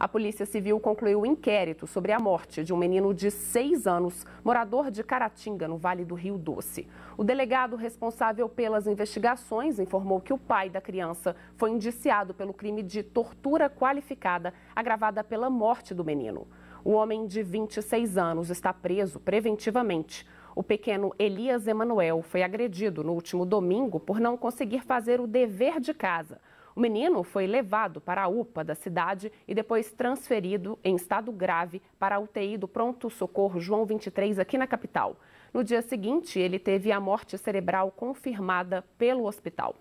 A Polícia Civil concluiu o um inquérito sobre a morte de um menino de 6 anos, morador de Caratinga, no Vale do Rio Doce. O delegado responsável pelas investigações informou que o pai da criança foi indiciado pelo crime de tortura qualificada, agravada pela morte do menino. O homem de 26 anos está preso preventivamente. O pequeno Elias Emanuel foi agredido no último domingo por não conseguir fazer o dever de casa. O menino foi levado para a UPA da cidade e depois transferido em estado grave para a UTI do Pronto Socorro João 23 aqui na capital. No dia seguinte, ele teve a morte cerebral confirmada pelo hospital.